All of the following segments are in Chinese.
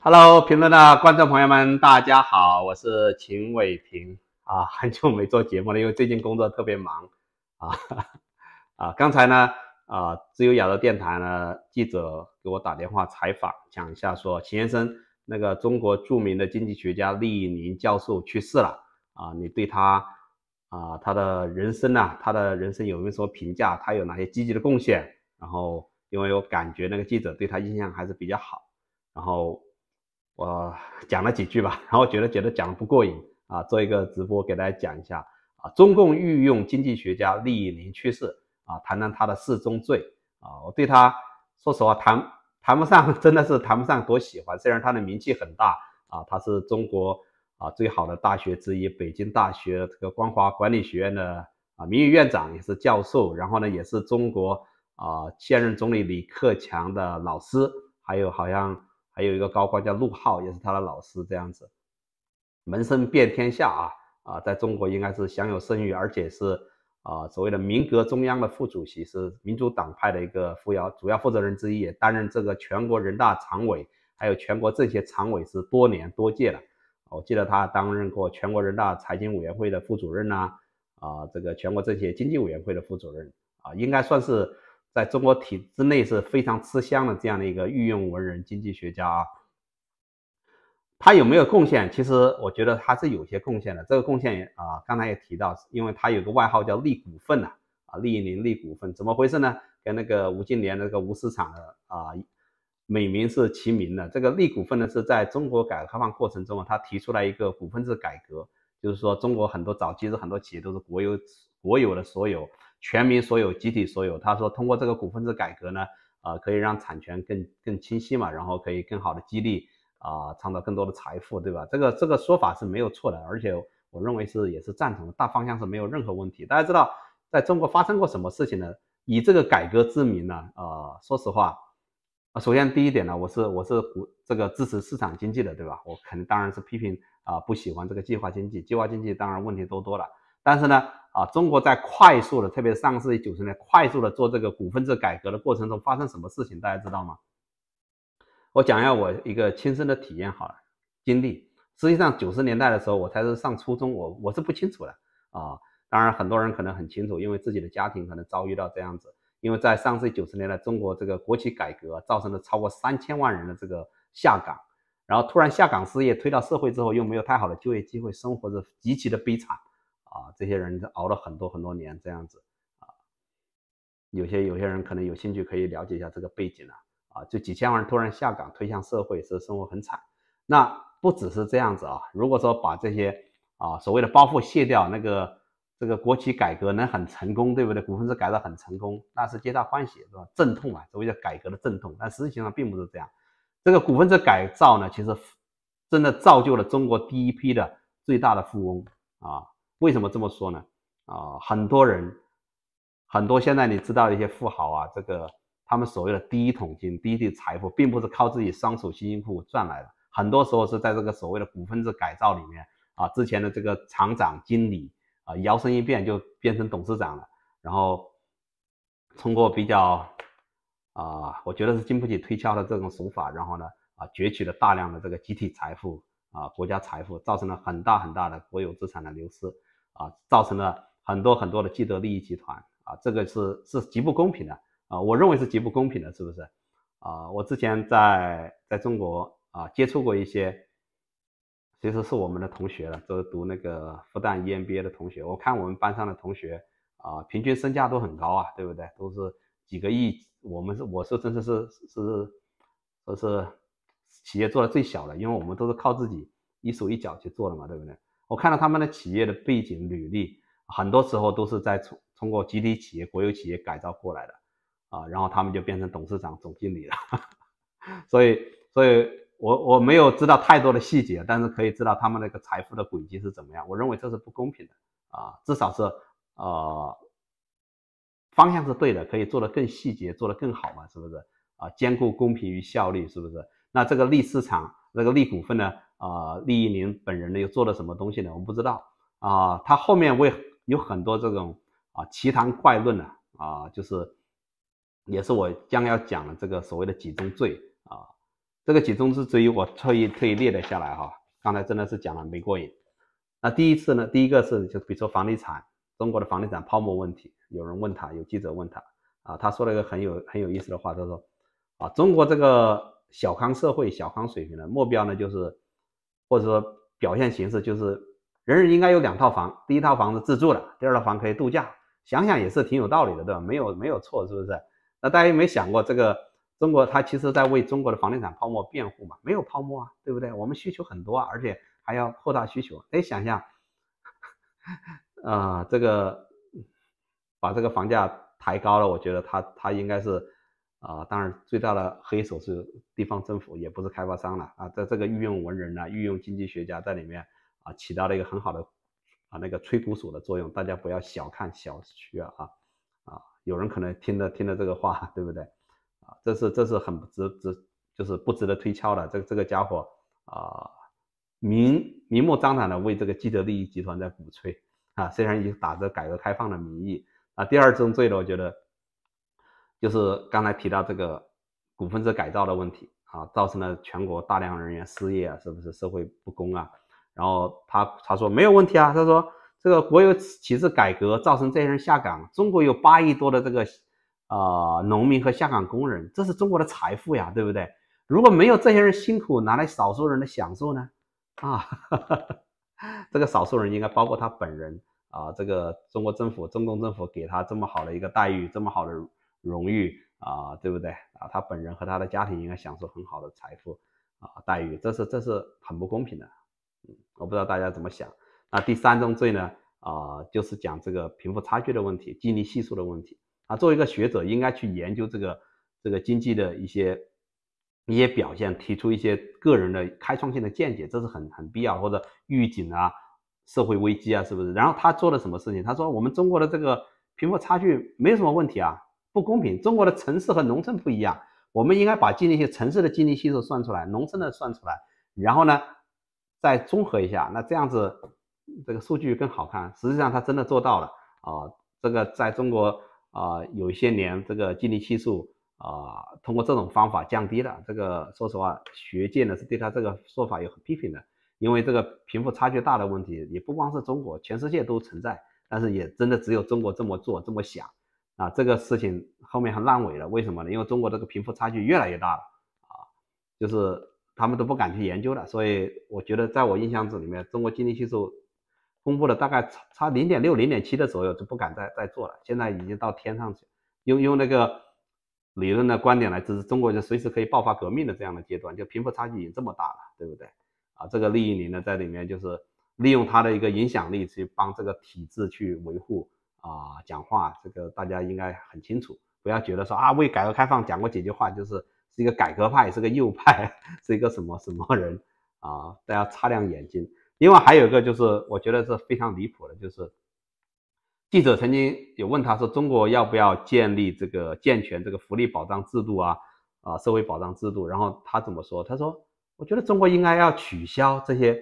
Hello，评论的观众朋友们，大家好，我是秦伟平啊，很久没做节目了，因为最近工作特别忙啊啊！刚才呢啊，自由雅的电台呢记者给我打电话采访，讲一下说秦先生那个中国著名的经济学家厉宁教授去世了啊，你对他啊他的人生呢，他的人生有没有什么评价？他有哪些积极的贡献？然后因为我感觉那个记者对他印象还是比较好，然后。我讲了几句吧，然后觉得觉得讲的不过瘾啊，做一个直播给大家讲一下啊。中共御用经济学家厉以宁去世啊，谈谈他的四宗罪啊。我对他说实话，谈谈不上，真的是谈不上多喜欢。虽然他的名气很大啊，他是中国啊最好的大学之一北京大学这个光华管理学院的啊名誉院长也是教授，然后呢也是中国啊现任总理李克强的老师，还有好像。还有一个高官叫陆浩，也是他的老师，这样子，门生遍天下啊啊，在中国应该是享有声誉，而且是啊，所谓的民革中央的副主席，是民主党派的一个副要主要负责人之一，担任这个全国人大常委，还有全国政协常委是多年多届了。我记得他担任过全国人大财经委员会的副主任呐，啊，这个全国政协经济委员会的副主任啊，应该算是。在中国体制内是非常吃香的这样的一个御用文人经济学家啊，他有没有贡献？其实我觉得他是有些贡献的。这个贡献啊，刚才也提到，因为他有个外号叫“立股份”呐，啊，利以宁立股份怎么回事呢？跟那个吴敬琏那个吴市场的啊美名是齐名的。这个立股份呢，是在中国改革开放过程中啊，他提出来一个股份制改革，就是说中国很多早期是很多企业都是国有国有的所有。全民所有、集体所有，他说通过这个股份制改革呢，啊，可以让产权更更清晰嘛，然后可以更好的激励，啊，创造更多的财富，对吧？这个这个说法是没有错的，而且我认为是也是赞同的，大方向是没有任何问题。大家知道在中国发生过什么事情呢？以这个改革之名呢，呃，说实话，首先第一点呢，我是我是股这个支持市场经济的，对吧？我肯定当然是批评啊，不喜欢这个计划经济，计划经济当然问题多多了，但是呢。啊，中国在快速的，特别是上世纪九十年代，快速的做这个股份制改革的过程中，发生什么事情，大家知道吗？我讲一下我一个亲身的体验好了经历。实际上九十年代的时候，我才是上初中，我我是不清楚的啊。当然，很多人可能很清楚，因为自己的家庭可能遭遇到这样子。因为在上世纪九十年代，中国这个国企改革造成了超过三千万人的这个下岗，然后突然下岗失业推到社会之后，又没有太好的就业机会，生活是极其的悲惨。啊，这些人熬了很多很多年，这样子啊，有些有些人可能有兴趣可以了解一下这个背景啊啊，就几千万人突然下岗，推向社会是生活很惨。那不只是这样子啊，如果说把这些啊所谓的包袱卸掉，那个这个国企改革能很成功，对不对？股份制改造很成功，那是皆大欢喜是吧？阵痛嘛，所谓叫改革的阵痛。但实际上并不是这样，这个股份制改造呢，其实真的造就了中国第一批的最大的富翁啊。为什么这么说呢？啊，很多人，很多现在你知道一些富豪啊，这个他们所谓的第一桶金、第一笔财富，并不是靠自己双手辛辛苦苦赚来的，很多时候是在这个所谓的股份制改造里面啊，之前的这个厂长、经理啊，摇身一变就变成董事长了，然后通过比较啊，我觉得是经不起推敲的这种手法，然后呢啊，攫取了大量的这个集体财富啊，国家财富，造成了很大很大的国有资产的流失。啊，造成了很多很多的既得利益集团啊，这个是是极不公平的啊，我认为是极不公平的，是不是？啊，我之前在在中国啊接触过一些，其实是我们的同学了，都读那个复旦 EMBA 的同学，我看我们班上的同学啊，平均身价都很高啊，对不对？都是几个亿，我们是我是真的是是说是企业做的最小的，因为我们都是靠自己一手一脚去做的嘛，对不对？我看到他们的企业的背景履历，很多时候都是在从通过集体企业、国有企业改造过来的，啊，然后他们就变成董事长、总经理了。所以，所以我我没有知道太多的细节，但是可以知道他们那个财富的轨迹是怎么样。我认为这是不公平的，啊，至少是，呃，方向是对的，可以做得更细节，做得更好嘛，是不是？啊，兼顾公平与效率，是不是？那这个利市场，那个利股份呢？啊，厉以宁本人呢又做了什么东西呢？我们不知道啊。他后面会有很多这种啊奇谈怪论呢啊，就是也是我将要讲的这个所谓的几宗罪啊。这个几宗之罪，我特意特意列了下来哈。刚才真的是讲了没过瘾。那第一次呢，第一个是就比如说房地产，中国的房地产泡沫问题，有人问他，有记者问他啊，他说了一个很有很有意思的话，他说啊，中国这个小康社会小康水平的目标呢就是。或者说表现形式就是，人人应该有两套房，第一套房子自住的，第二套房可以度假。想想也是挺有道理的，对吧？没有没有错，是不是？那大家有没有想过，这个中国它其实在为中国的房地产泡沫辩护嘛？没有泡沫啊，对不对？我们需求很多啊，而且还要扩大需求。哎，想想，啊，这个把这个房价抬高了，我觉得他他应该是。啊，当然最大的黑手是地方政府，也不是开发商了啊，在这个御用文人呢、御用经济学家在里面啊，起到了一个很好的啊那个吹鼓手的作用。大家不要小看小区啊啊，有人可能听了听了这个话，对不对啊？这是这是很不值值，就是不值得推敲的。这这个家伙啊，明明目张胆的为这个既得利益集团在鼓吹啊，虽然以打着改革开放的名义啊。第二重罪呢，我觉得。就是刚才提到这个股份制改造的问题啊，造成了全国大量人员失业啊，是不是社会不公啊？然后他他说没有问题啊，他说这个国有体制改革造成这些人下岗，中国有八亿多的这个啊农民和下岗工人，这是中国的财富呀，对不对？如果没有这些人辛苦拿来少数人的享受呢？啊，哈哈哈，这个少数人应该包括他本人啊，这个中国政府、中共政府给他这么好的一个待遇，这么好的。荣誉啊，对不对啊？他本人和他的家庭应该享受很好的财富啊待遇，这是这是很不公平的。嗯，我不知道大家怎么想。那第三宗罪呢？啊，就是讲这个贫富差距的问题、基尼系数的问题啊。作为一个学者，应该去研究这个这个经济的一些一些表现，提出一些个人的开创性的见解，这是很很必要或者预警啊社会危机啊，是不是？然后他做了什么事情？他说我们中国的这个贫富差距没有什么问题啊。不公平，中国的城市和农村不一样，我们应该把经济城市的经例系数算出来，农村的算出来，然后呢再综合一下，那这样子这个数据更好看。实际上他真的做到了啊，这个在中国啊有一些年这个比例系数啊通过这种方法降低了。这个说实话，学界呢是对他这个说法有批评的，因为这个贫富差距大的问题也不光是中国，全世界都存在，但是也真的只有中国这么做这么想。啊，这个事情后面还烂尾了，为什么呢？因为中国这个贫富差距越来越大了，啊，就是他们都不敢去研究了。所以我觉得，在我印象之里面，中国经济系数公布了大概差零点六、零点七的左右就不敢再再做了。现在已经到天上去，用用那个理论的观点来，支持中国就随时可以爆发革命的这样的阶段，就贫富差距已经这么大了，对不对？啊，这个利益链呢在里面就是利用他的一个影响力去帮这个体制去维护。啊，讲话这个大家应该很清楚，不要觉得说啊为改革开放讲过几句话，就是是一个改革派，是个右派，是一个什么什么人啊？大家擦亮眼睛。另外还有一个就是，我觉得是非常离谱的，就是记者曾经有问他说，中国要不要建立这个健全这个福利保障制度啊啊社会保障制度？然后他怎么说？他说，我觉得中国应该要取消这些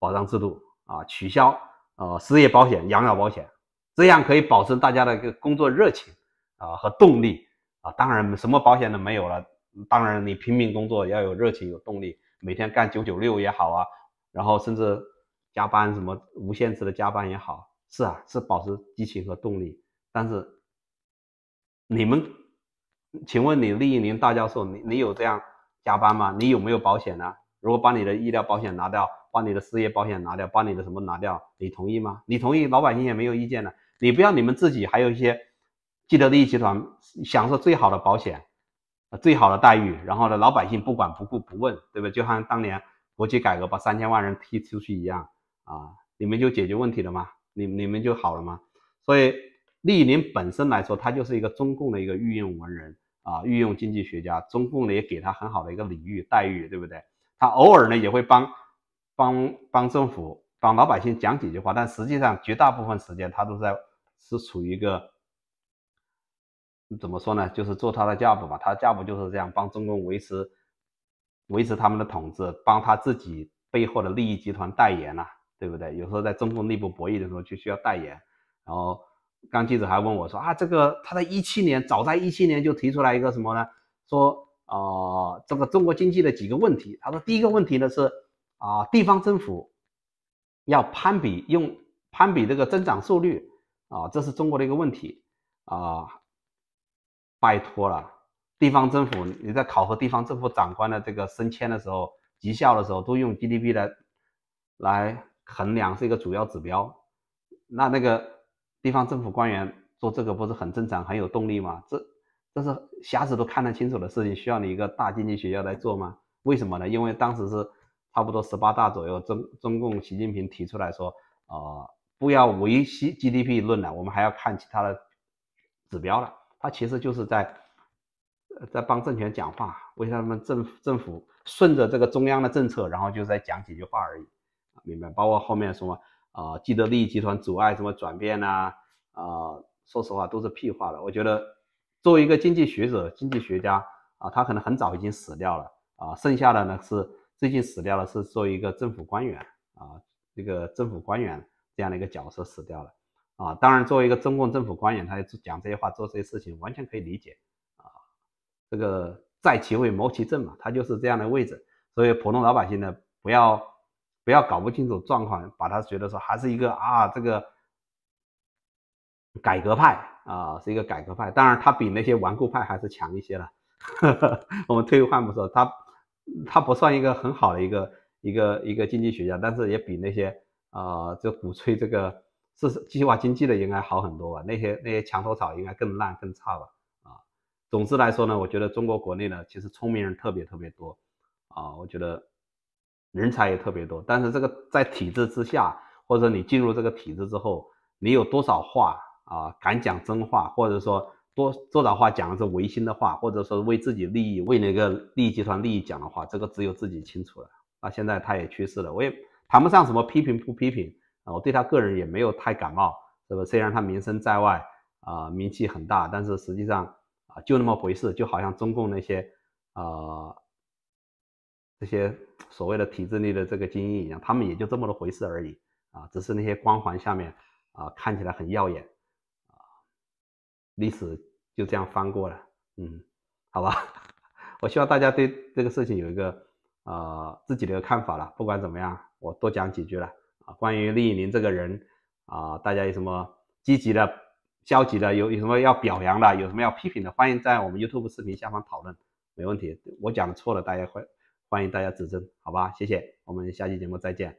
保障制度啊，取消呃失业保险、养老保险。这样可以保持大家的一个工作热情，啊和动力，啊当然什么保险都没有了，当然你拼命工作要有热情有动力，每天干九九六也好啊，然后甚至加班什么无限制的加班也好，是啊是保持激情和动力。但是你们，请问你厉一宁大教授，你你有这样加班吗？你有没有保险呢？如果把你的医疗保险拿掉，把你的失业保险拿掉，把你的什么拿掉，你同意吗？你同意，老百姓也没有意见了。你不要你们自己还有一些，既得利益集团享受最好的保险，呃，最好的待遇，然后呢，老百姓不管不顾不问，对不对？就像当年国企改革把三千万人踢出去一样啊，你们就解决问题了吗？你你们就好了吗？所以，厉以宁本身来说，他就是一个中共的一个御用文人啊，御用经济学家，中共呢也给他很好的一个礼遇待遇，对不对？他偶尔呢也会帮帮帮政府。帮老百姓讲几句话，但实际上绝大部分时间他都在是处于一个怎么说呢？就是做他的 job 嘛，他 job 就是这样帮中共维持维持他们的统治，帮他自己背后的利益集团代言呐，对不对？有时候在中共内部博弈的时候就需要代言。然后刚记者还问我说：“啊，这个他在一七年，早在一七年就提出来一个什么呢？说啊，这个中国经济的几个问题。他说第一个问题呢是啊，地方政府。”要攀比用攀比这个增长速率啊，这是中国的一个问题啊！拜托了，地方政府你在考核地方政府长官的这个升迁的时候、绩效的时候，都用 GDP 来来衡量是一个主要指标。那那个地方政府官员做这个不是很正常、很有动力吗？这这是瞎子都看得清楚的事情，需要你一个大经济学家来做吗？为什么呢？因为当时是。差不多十八大左右，中中共习近平提出来说，啊，不要唯 G G D P 论了，我们还要看其他的指标了。他其实就是在，在帮政权讲话，为他们政府政府顺着这个中央的政策，然后就在讲几句话而已，明白？包括后面什么啊既得利益集团阻碍什么转变呐，啊，说实话都是屁话了。我觉得作为一个经济学者、经济学家啊，他可能很早已经死掉了啊，剩下的呢是。最近死掉了，是作为一个政府官员啊，这个政府官员这样的一个角色死掉了啊。当然，作为一个中共政府官员，他讲这些话、做这些事情，完全可以理解啊。这个在其位谋其政嘛，他就是这样的位置。所以，普通老百姓呢，不要不要搞不清楚状况，把他觉得说还是一个啊，这个改革派啊，是一个改革派。当然，他比那些顽固派还是强一些了。我们退一万步说，他。他不算一个很好的一个一个一个经济学家，但是也比那些啊，就鼓吹这个是计划经济的应该好很多吧？那些那些墙头草应该更烂更差吧？啊，总之来说呢，我觉得中国国内呢，其实聪明人特别特别多啊，我觉得人才也特别多，但是这个在体制之下，或者你进入这个体制之后，你有多少话啊，敢讲真话，或者说。多多少话讲的是违心的话，或者说为自己利益、为那个利益集团利益讲的话，这个只有自己清楚了。那现在他也去世了，我也谈不上什么批评不批评啊。我对他个人也没有太感冒，对吧？虽然他名声在外啊，名气很大，但是实际上啊，就那么回事，就好像中共那些啊这些所谓的体制内的这个精英一样，他们也就这么多回事而已啊，只是那些光环下面啊，看起来很耀眼。历史就这样翻过了，嗯，好吧，我希望大家对这个事情有一个呃自己的看法了。不管怎么样，我多讲几句了啊，关于厉以林这个人啊，大家有什么积极的、消极的，有有什么要表扬的，有什么要批评的，欢迎在我们 YouTube 视频下方讨论，没问题。我讲的错了，大家欢欢迎大家指正，好吧，谢谢，我们下期节目再见。